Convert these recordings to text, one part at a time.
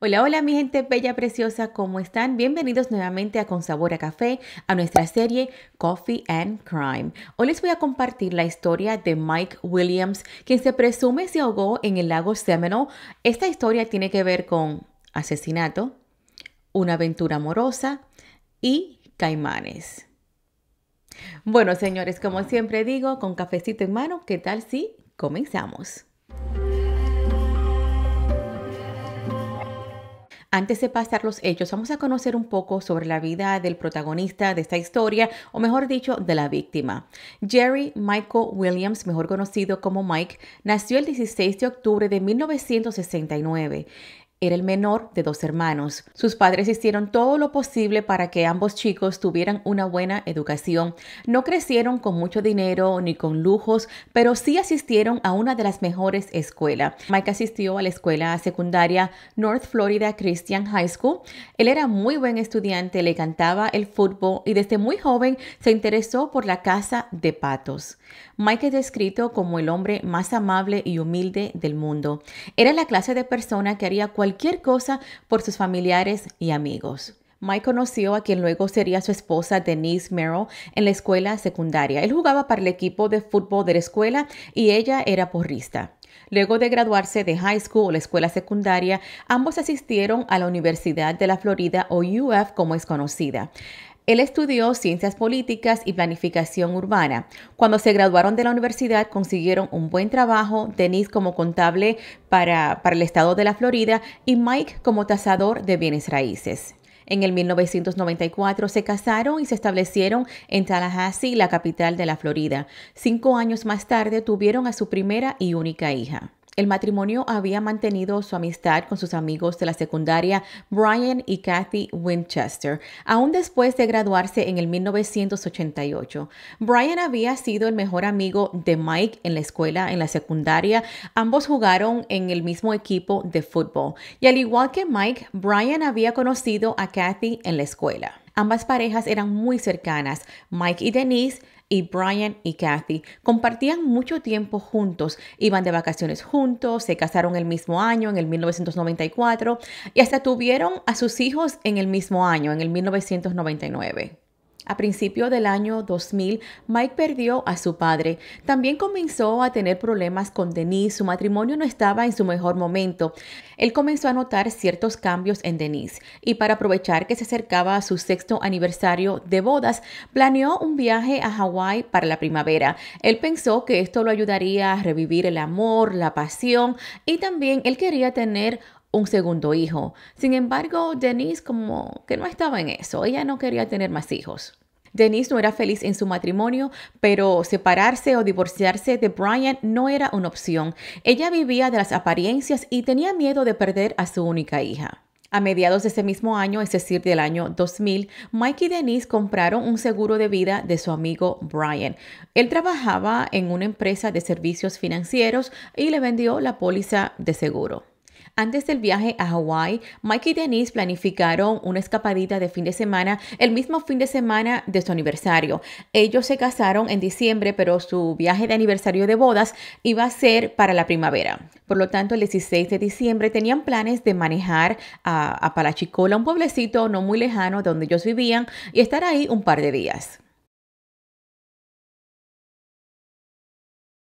Hola, hola mi gente bella, preciosa, ¿cómo están? Bienvenidos nuevamente a Con Sabor a Café, a nuestra serie Coffee and Crime. Hoy les voy a compartir la historia de Mike Williams, quien se presume se ahogó en el lago Seminole. Esta historia tiene que ver con asesinato, una aventura amorosa y caimanes. Bueno, señores, como siempre digo, con cafecito en mano, ¿qué tal si comenzamos? Antes de pasar los hechos, vamos a conocer un poco sobre la vida del protagonista de esta historia, o mejor dicho, de la víctima. Jerry Michael Williams, mejor conocido como Mike, nació el 16 de octubre de 1969. Era el menor de dos hermanos. Sus padres hicieron todo lo posible para que ambos chicos tuvieran una buena educación. No crecieron con mucho dinero ni con lujos, pero sí asistieron a una de las mejores escuelas. Mike asistió a la escuela secundaria North Florida Christian High School. Él era muy buen estudiante, le cantaba el fútbol y desde muy joven se interesó por la casa de patos. Mike es descrito como el hombre más amable y humilde del mundo. Era la clase de persona que haría cualquier cualquier cosa por sus familiares y amigos. Mike conoció a quien luego sería su esposa Denise Merrill en la escuela secundaria. Él jugaba para el equipo de fútbol de la escuela y ella era porrista. Luego de graduarse de high school o la escuela secundaria, ambos asistieron a la Universidad de la Florida o UF como es conocida. Él estudió ciencias políticas y planificación urbana. Cuando se graduaron de la universidad consiguieron un buen trabajo, Denise como contable para, el estado de la Florida y Mike como tasador de bienes raíces. En el 1994 se casaron y se establecieron en Tallahassee, la capital de la Florida. Cinco años más tarde tuvieron a su primera y única hija. El matrimonio había mantenido su amistad con sus amigos de la secundaria Brian y Kathy Winchester, aún después de graduarse en el 1988. Brian había sido el mejor amigo de Mike en la escuela, en la secundaria. Ambos jugaron en el mismo equipo de fútbol. Y al igual que Mike, Brian había conocido a Kathy en la escuela. Ambas parejas eran muy cercanas. Mike y Denise y Brian y Kathy compartían mucho tiempo juntos, iban de vacaciones juntos, se casaron el mismo año, en el 1994, y hasta tuvieron a sus hijos en el mismo año, en el 1999. A principio del año 2000, Mike perdió a su padre. También comenzó a tener problemas con Denise. Su matrimonio no estaba en su mejor momento. Él comenzó a notar ciertos cambios en Denise y para aprovechar que se acercaba a su sexto aniversario de bodas, planeó un viaje a Hawái para la primavera. Él pensó que esto lo ayudaría a revivir el amor, la pasión y también él quería tener un segundo hijo. Sin embargo, Denise como que no estaba en eso, ella no quería tener más hijos. Denise no era feliz en su matrimonio, pero separarse o divorciarse de Brian no era una opción. Ella vivía de las apariencias y tenía miedo de perder a su única hija. A mediados de ese mismo año, es decir, del año 2000, Mike y Denise compraron un seguro de vida de su amigo Brian. Él trabajaba en una empresa de servicios financieros y le vendió la póliza de seguro. Antes del viaje a Hawái, Mike y Denise planificaron una escapadita de fin de semana, el mismo fin de semana de su aniversario. Ellos se casaron en diciembre, pero su viaje de aniversario de bodas iba a ser para la primavera. Por lo tanto, el 16 de diciembre tenían planes de manejar a, a Palachicola, un pueblecito no muy lejano de donde ellos vivían, y estar ahí un par de días.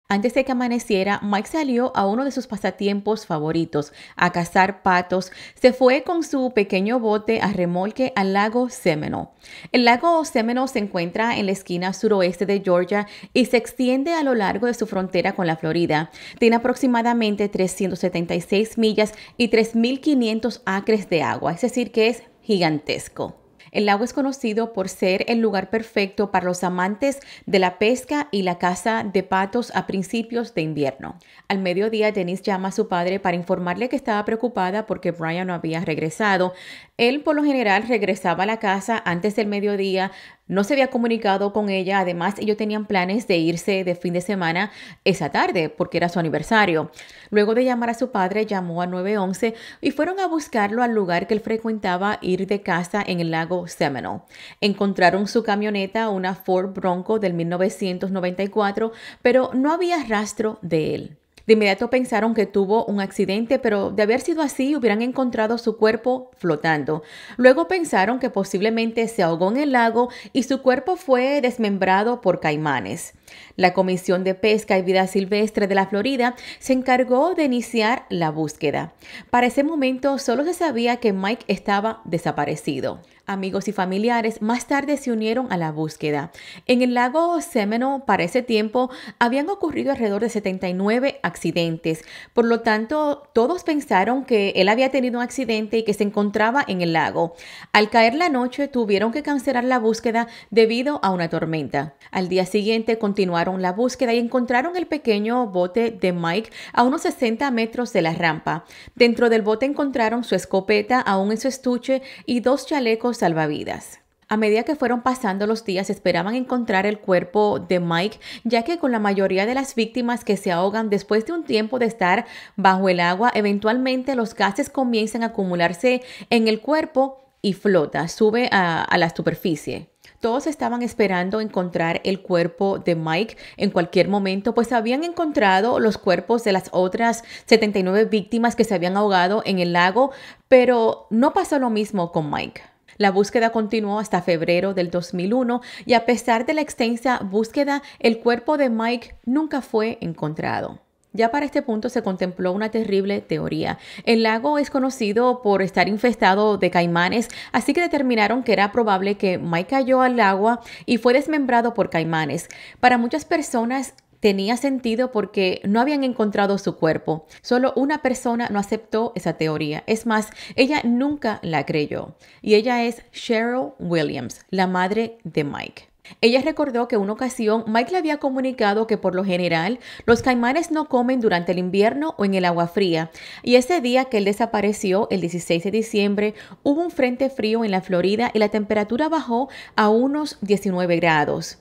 Antes de que amaneciera, Mike salió a uno de sus pasatiempos favoritos, a cazar patos. Se fue con su pequeño bote a remolque al lago Seminole. El lago Seminole se encuentra en la esquina suroeste de Georgia y se extiende a lo largo de su frontera con la Florida. Tiene aproximadamente 376 millas y 3.500 acres de agua, es decir, que es gigantesco. El lago es conocido por ser el lugar perfecto para los amantes de la pesca y la caza de patos a principios de invierno. Al mediodía, Denise llama a su padre para informarle que estaba preocupada porque Brian no había regresado. Él por lo general regresaba a la casa antes del mediodía no se había comunicado con ella, además ellos tenían planes de irse de fin de semana esa tarde porque era su aniversario. Luego de llamar a su padre, llamó a 911 y fueron a buscarlo al lugar que él frecuentaba ir de casa en el lago Seminole. Encontraron su camioneta, una Ford Bronco del 1994, pero no había rastro de él. De inmediato pensaron que tuvo un accidente, pero de haber sido así hubieran encontrado su cuerpo flotando. Luego pensaron que posiblemente se ahogó en el lago y su cuerpo fue desmembrado por caimanes. La Comisión de Pesca y Vida Silvestre de la Florida se encargó de iniciar la búsqueda. Para ese momento solo se sabía que Mike estaba desaparecido. Amigos y familiares más tarde se unieron a la búsqueda. En el lago Seminole, para ese tiempo, habían ocurrido alrededor de 79 accidentes. Por lo tanto, todos pensaron que él había tenido un accidente y que se encontraba en el lago. Al caer la noche, tuvieron que cancelar la búsqueda debido a una tormenta. Al día siguiente, continuaron la búsqueda y encontraron el pequeño bote de Mike a unos 60 metros de la rampa. Dentro del bote encontraron su escopeta aún en su estuche y dos chalecos salvavidas. A medida que fueron pasando los días esperaban encontrar el cuerpo de Mike, ya que con la mayoría de las víctimas que se ahogan después de un tiempo de estar bajo el agua, eventualmente los gases comienzan a acumularse en el cuerpo y flota, sube a, a la superficie. Todos estaban esperando encontrar el cuerpo de Mike en cualquier momento, pues habían encontrado los cuerpos de las otras 79 víctimas que se habían ahogado en el lago, pero no pasó lo mismo con Mike. La búsqueda continuó hasta febrero del 2001 y a pesar de la extensa búsqueda, el cuerpo de Mike nunca fue encontrado. Ya para este punto se contempló una terrible teoría. El lago es conocido por estar infestado de caimanes, así que determinaron que era probable que Mike cayó al agua y fue desmembrado por caimanes. Para muchas personas tenía sentido porque no habían encontrado su cuerpo. Solo una persona no aceptó esa teoría. Es más, ella nunca la creyó. Y ella es Cheryl Williams, la madre de Mike. Ella recordó que en una ocasión Mike le había comunicado que por lo general los caimanes no comen durante el invierno o en el agua fría, y ese día que él desapareció, el 16 de diciembre, hubo un frente frío en la Florida y la temperatura bajó a unos 19 grados.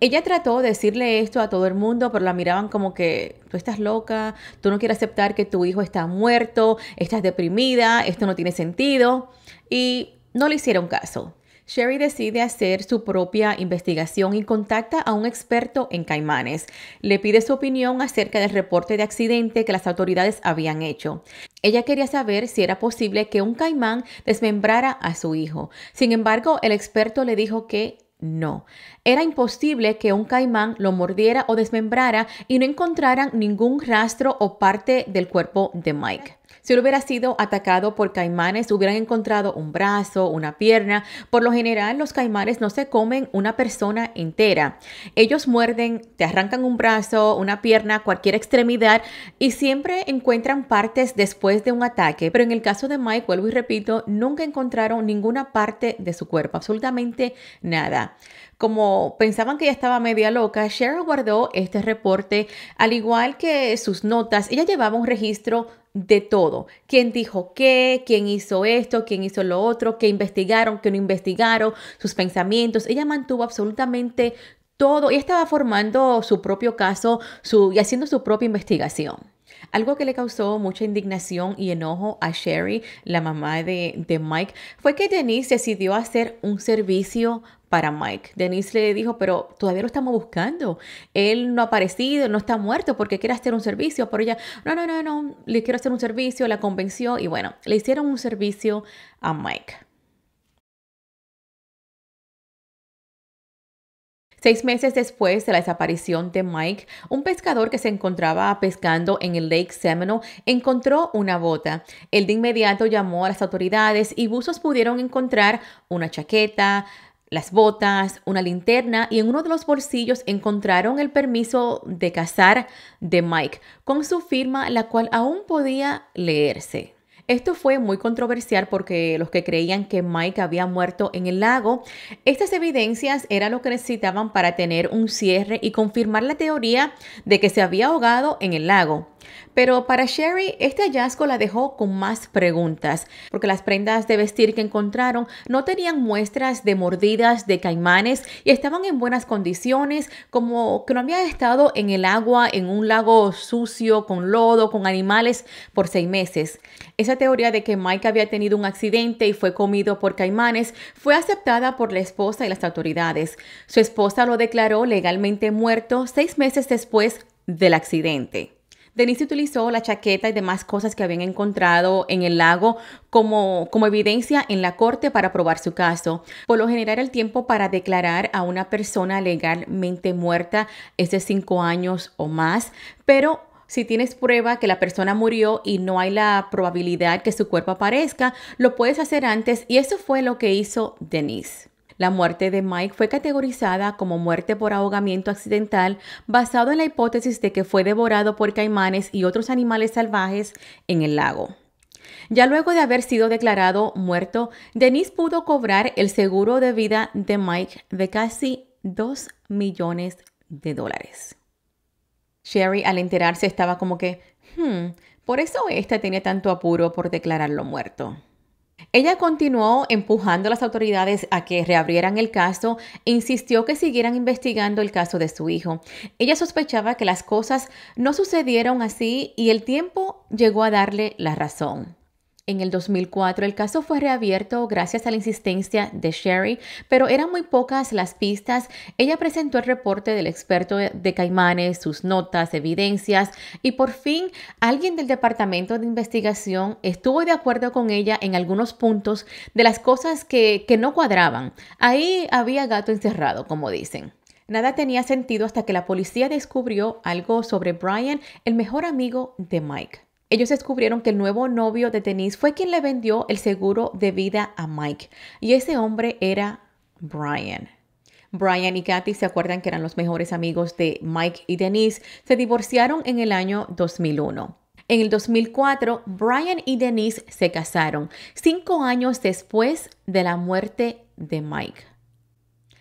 Ella trató de decirle esto a todo el mundo, pero la miraban como que tú estás loca, tú no quieres aceptar que tu hijo está muerto, estás deprimida, esto no tiene sentido, y no le hicieron caso. Sherry decide hacer su propia investigación y contacta a un experto en caimanes. Le pide su opinión acerca del reporte de accidente que las autoridades habían hecho. Ella quería saber si era posible que un caimán desmembrara a su hijo. Sin embargo, el experto le dijo que no. Era imposible que un caimán lo mordiera o desmembrara y no encontraran ningún rastro o parte del cuerpo de Mike. Si él hubiera sido atacado por caimanes, hubieran encontrado un brazo, una pierna. Por lo general, los caimanes no se comen una persona entera. Ellos muerden, te arrancan un brazo, una pierna, cualquier extremidad y siempre encuentran partes después de un ataque. Pero en el caso de Mike, vuelvo y repito, nunca encontraron ninguna parte de su cuerpo, absolutamente nada. Como pensaban que ella estaba media loca, Cheryl guardó este reporte, al igual que sus notas. Ella llevaba un registro de todo. ¿Quién dijo qué? ¿Quién hizo esto? ¿Quién hizo lo otro? ¿Qué investigaron? ¿Qué no investigaron? Sus pensamientos. Ella mantuvo absolutamente todo y estaba formando su propio caso su, y haciendo su propia investigación. Algo que le causó mucha indignación y enojo a Sherry, la mamá de, Mike, fue que Denise decidió hacer un servicio para Mike. Denise le dijo, pero todavía lo estamos buscando. Él no ha aparecido, no está muerto porque quiere hacer un servicio. por ella, no, no, no, no, le quiero hacer un servicio, la convenció y bueno, le hicieron un servicio a Mike. Seis meses después de la desaparición de Mike, un pescador que se encontraba pescando en el Lake Seminole encontró una bota. Él de inmediato llamó a las autoridades y buzos pudieron encontrar una chaqueta, las botas, una linterna y en uno de los bolsillos encontraron el permiso de cazar de Mike con su firma, la cual aún podía leerse. Esto fue muy controversial porque los que creían que Mike había muerto en el lago, estas evidencias eran lo que necesitaban para tener un cierre y confirmar la teoría de que se había ahogado en el lago. Pero para Sherry, este hallazgo la dejó con más preguntas, porque las prendas de vestir que encontraron no tenían muestras de mordidas de caimanes y estaban en buenas condiciones, como que no había estado en el agua, en un lago sucio, con lodo, con animales, por seis meses. Esa teoría de que Mike había tenido un accidente y fue comido por caimanes fue aceptada por la esposa y las autoridades. Su esposa lo declaró legalmente muerto seis meses después del accidente. Denise utilizó la chaqueta y demás cosas que habían encontrado en el lago como, como evidencia en la corte para probar su caso. Por lo general, el tiempo para declarar a una persona legalmente muerta es de cinco años o más, pero si tienes prueba que la persona murió y no hay la probabilidad que su cuerpo aparezca, lo puedes hacer antes y eso fue lo que hizo Denise. La muerte de Mike fue categorizada como muerte por ahogamiento accidental basado en la hipótesis de que fue devorado por caimanes y otros animales salvajes en el lago. Ya luego de haber sido declarado muerto, Denise pudo cobrar el seguro de vida de Mike de casi 2 millones de dólares. Sherry al enterarse estaba como que, hmm, por eso esta tenía tanto apuro por declararlo muerto. Ella continuó empujando a las autoridades a que reabrieran el caso e insistió que siguieran investigando el caso de su hijo. Ella sospechaba que las cosas no sucedieron así y el tiempo llegó a darle la razón. En el 2004 el caso fue reabierto gracias a la insistencia de Sherry, pero eran muy pocas las pistas. Ella presentó el reporte del experto de caimanes, sus notas, evidencias y por fin alguien del departamento de investigación estuvo de acuerdo con ella en algunos puntos de las cosas que, que no cuadraban. Ahí había gato encerrado, como dicen. Nada tenía sentido hasta que la policía descubrió algo sobre Brian, el mejor amigo de Mike. Ellos descubrieron que el nuevo novio de Denise fue quien le vendió el seguro de vida a Mike y ese hombre era Brian. Brian y Kathy se acuerdan que eran los mejores amigos de Mike y Denise. Se divorciaron en el año 2001. En el 2004, Brian y Denise se casaron, cinco años después de la muerte de Mike.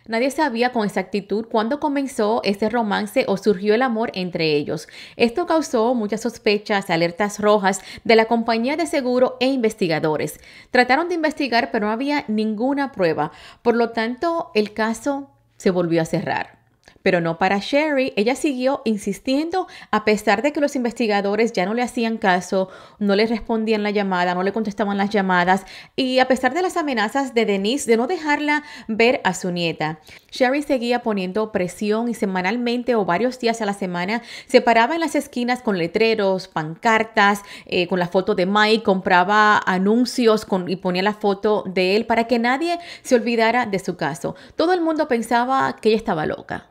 Nadie sabía con exactitud cuándo comenzó este romance o surgió el amor entre ellos. Esto causó muchas sospechas, alertas rojas de la compañía de seguro e investigadores. Trataron de investigar, pero no había ninguna prueba. Por lo tanto, el caso se volvió a cerrar. Pero no para Sherry, ella siguió insistiendo a pesar de que los investigadores ya no le hacían caso, no le respondían la llamada, no le contestaban las llamadas y a pesar de las amenazas de Denise de no dejarla ver a su nieta. Sherry seguía poniendo presión y semanalmente o varios días a la semana se paraba en las esquinas con letreros, pancartas, eh, con la foto de Mike, compraba anuncios con, y ponía la foto de él para que nadie se olvidara de su caso. Todo el mundo pensaba que ella estaba loca.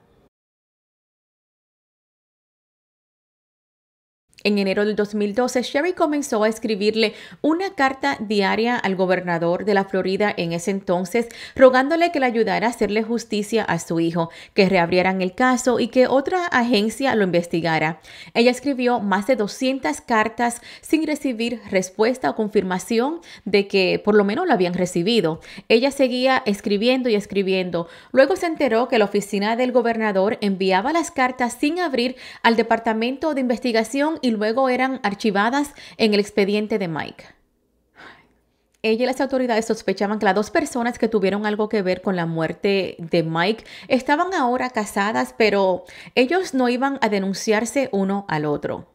En enero del 2012, Sherry comenzó a escribirle una carta diaria al gobernador de la Florida en ese entonces, rogándole que le ayudara a hacerle justicia a su hijo, que reabrieran el caso y que otra agencia lo investigara. Ella escribió más de 200 cartas sin recibir respuesta o confirmación de que por lo menos lo habían recibido. Ella seguía escribiendo y escribiendo. Luego se enteró que la oficina del gobernador enviaba las cartas sin abrir al Departamento de Investigación y luego eran archivadas en el expediente de Mike. Ella y las autoridades sospechaban que las dos personas que tuvieron algo que ver con la muerte de Mike estaban ahora casadas, pero ellos no iban a denunciarse uno al otro.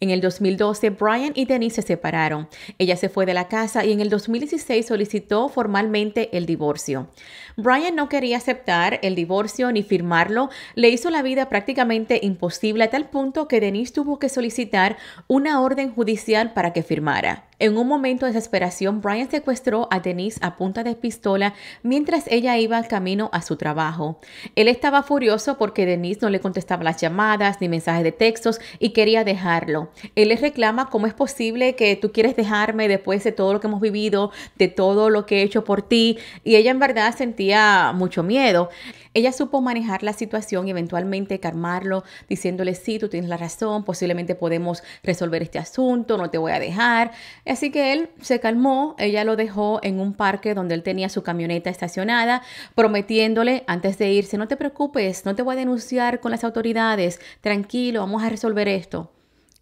En el 2012, Brian y Denise se separaron. Ella se fue de la casa y en el 2016 solicitó formalmente el divorcio. Brian no quería aceptar el divorcio ni firmarlo. Le hizo la vida prácticamente imposible a tal punto que Denise tuvo que solicitar una orden judicial para que firmara. En un momento de desesperación, Brian secuestró a Denise a punta de pistola mientras ella iba al camino a su trabajo. Él estaba furioso porque Denise no le contestaba las llamadas ni mensajes de textos y quería dejarlo. Él le reclama cómo es posible que tú quieres dejarme después de todo lo que hemos vivido, de todo lo que he hecho por ti. Y ella en verdad sentía mucho miedo. Ella supo manejar la situación y eventualmente calmarlo, diciéndole, sí, tú tienes la razón, posiblemente podemos resolver este asunto, no te voy a dejar. Así que él se calmó, ella lo dejó en un parque donde él tenía su camioneta estacionada, prometiéndole antes de irse, no te preocupes, no te voy a denunciar con las autoridades, tranquilo, vamos a resolver esto.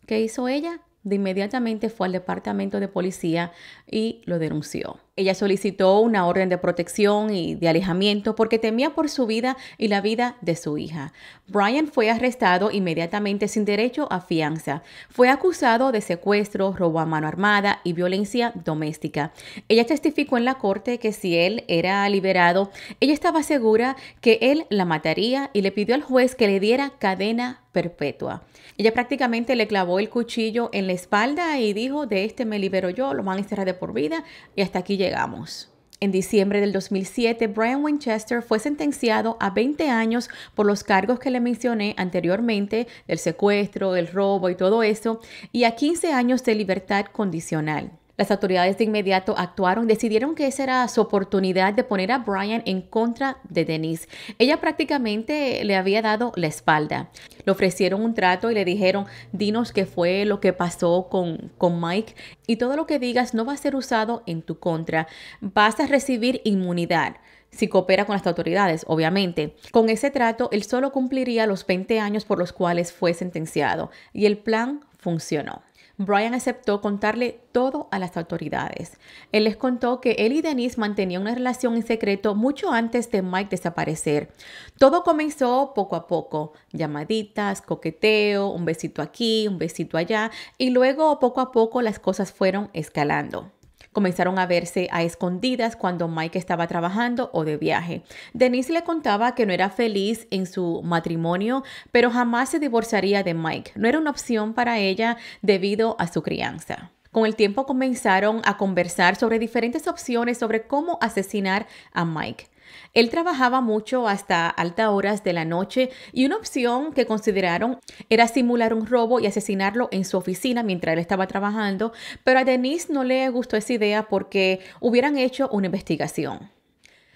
¿Qué hizo ella? De inmediatamente fue al departamento de policía y lo denunció. Ella solicitó una orden de protección y de alejamiento porque temía por su vida y la vida de su hija. Brian fue arrestado inmediatamente sin derecho a fianza. Fue acusado de secuestro, robo a mano armada y violencia doméstica. Ella testificó en la corte que si él era liberado, ella estaba segura que él la mataría y le pidió al juez que le diera cadena perpetua. Ella prácticamente le clavó el cuchillo en la espalda y dijo, de este me libero yo, lo van a encerrar de por vida y hasta aquí llegamos. En diciembre del 2007, Brian Winchester fue sentenciado a 20 años por los cargos que le mencioné anteriormente, del secuestro, el robo y todo eso, y a 15 años de libertad condicional. Las autoridades de inmediato actuaron, decidieron que esa era su oportunidad de poner a Brian en contra de Denise. Ella prácticamente le había dado la espalda. Le ofrecieron un trato y le dijeron, dinos qué fue lo que pasó con, con Mike y todo lo que digas no va a ser usado en tu contra. Vas a recibir inmunidad si coopera con las autoridades, obviamente. Con ese trato, él solo cumpliría los 20 años por los cuales fue sentenciado y el plan funcionó. Brian aceptó contarle todo a las autoridades. Él les contó que él y Denise mantenían una relación en secreto mucho antes de Mike desaparecer. Todo comenzó poco a poco, llamaditas, coqueteo, un besito aquí, un besito allá, y luego poco a poco las cosas fueron escalando. Comenzaron a verse a escondidas cuando Mike estaba trabajando o de viaje. Denise le contaba que no era feliz en su matrimonio, pero jamás se divorciaría de Mike. No era una opción para ella debido a su crianza. Con el tiempo comenzaron a conversar sobre diferentes opciones sobre cómo asesinar a Mike. Él trabajaba mucho hasta altas horas de la noche y una opción que consideraron era simular un robo y asesinarlo en su oficina mientras él estaba trabajando, pero a Denise no le gustó esa idea porque hubieran hecho una investigación.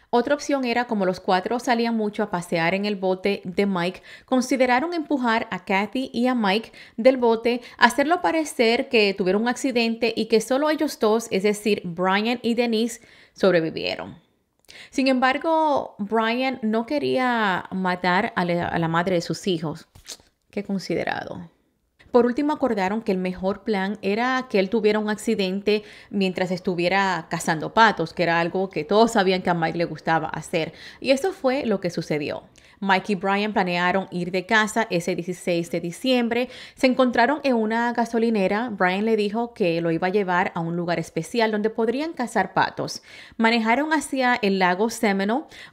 Otra opción era, como los cuatro salían mucho a pasear en el bote de Mike, consideraron empujar a Kathy y a Mike del bote, hacerlo parecer que tuvieron un accidente y que solo ellos dos, es decir, Brian y Denise, sobrevivieron. Sin embargo, Brian no quería matar a la, madre de sus hijos. Qué considerado. Por último, acordaron que el mejor plan era que él tuviera un accidente mientras estuviera cazando patos, que era algo que todos sabían que a Mike le gustaba hacer. Y eso fue lo que sucedió. Mike y Brian planearon ir de casa ese 16 de diciembre. Se encontraron en una gasolinera. Brian le dijo que lo iba a llevar a un lugar especial donde podrían cazar patos. Manejaron hacia el lago Seminole.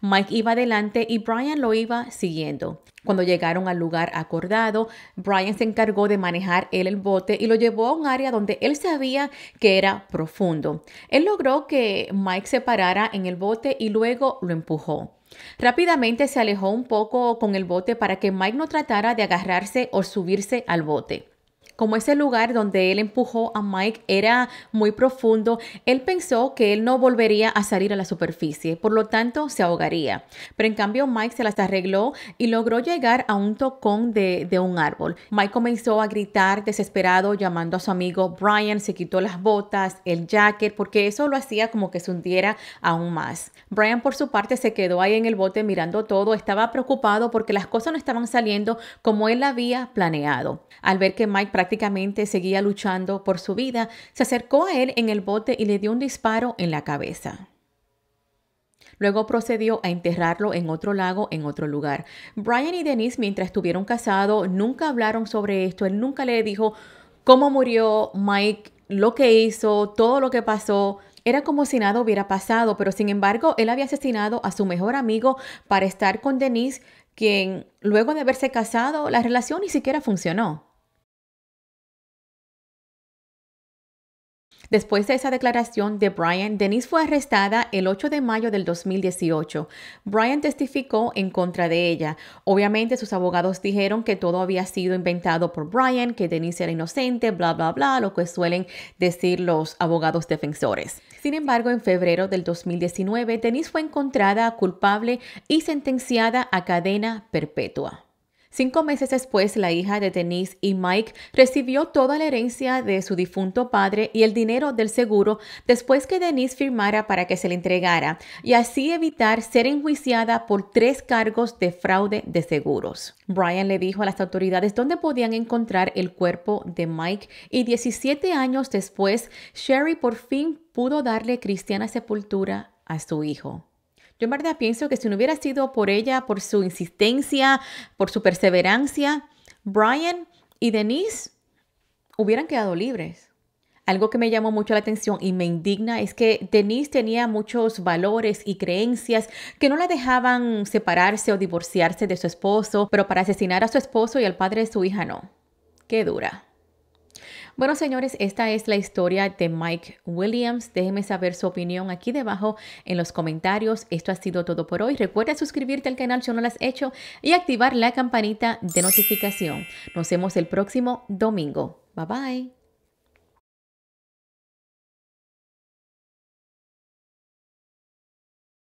Mike iba adelante y Brian lo iba siguiendo. Cuando llegaron al lugar acordado, Brian se encargó de manejar él el bote y lo llevó a un área donde él sabía que era profundo. Él logró que Mike se parara en el bote y luego lo empujó. Rápidamente se alejó un poco con el bote para que Mike no tratara de agarrarse o subirse al bote como ese lugar donde él empujó a Mike era muy profundo, él pensó que él no volvería a salir a la superficie, por lo tanto se ahogaría. Pero en cambio Mike se las arregló y logró llegar a un tocón de, un árbol. Mike comenzó a gritar desesperado llamando a su amigo Brian, se quitó las botas, el jacket, porque eso lo hacía como que se hundiera aún más. Brian por su parte se quedó ahí en el bote mirando todo, estaba preocupado porque las cosas no estaban saliendo como él había planeado. Al ver que Mike prácticamente seguía luchando por su vida, se acercó a él en el bote y le dio un disparo en la cabeza. Luego procedió a enterrarlo en otro lago, en otro lugar. Brian y Denise, mientras estuvieron casados, nunca hablaron sobre esto. Él nunca le dijo cómo murió Mike, lo que hizo, todo lo que pasó. Era como si nada hubiera pasado, pero sin embargo, él había asesinado a su mejor amigo para estar con Denise, quien luego de haberse casado, la relación ni siquiera funcionó. Después de esa declaración de Brian, Denise fue arrestada el 8 de mayo del 2018. Brian testificó en contra de ella. Obviamente sus abogados dijeron que todo había sido inventado por Brian, que Denise era inocente, bla, bla, bla, lo que suelen decir los abogados defensores. Sin embargo, en febrero del 2019, Denise fue encontrada culpable y sentenciada a cadena perpetua. Cinco meses después, la hija de Denise y Mike recibió toda la herencia de su difunto padre y el dinero del seguro después que Denise firmara para que se le entregara y así evitar ser enjuiciada por tres cargos de fraude de seguros. Brian le dijo a las autoridades dónde podían encontrar el cuerpo de Mike y 17 años después, Sherry por fin pudo darle cristiana sepultura a su hijo. Yo en verdad pienso que si no hubiera sido por ella, por su insistencia, por su perseverancia, Brian y Denise hubieran quedado libres. Algo que me llamó mucho la atención y me indigna es que Denise tenía muchos valores y creencias que no la dejaban separarse o divorciarse de su esposo, pero para asesinar a su esposo y al padre de su hija no. Qué dura. Bueno, señores, esta es la historia de Mike Williams. Déjenme saber su opinión aquí debajo en los comentarios. Esto ha sido todo por hoy. Recuerda suscribirte al canal si no lo has hecho y activar la campanita de notificación. Nos vemos el próximo domingo. Bye bye.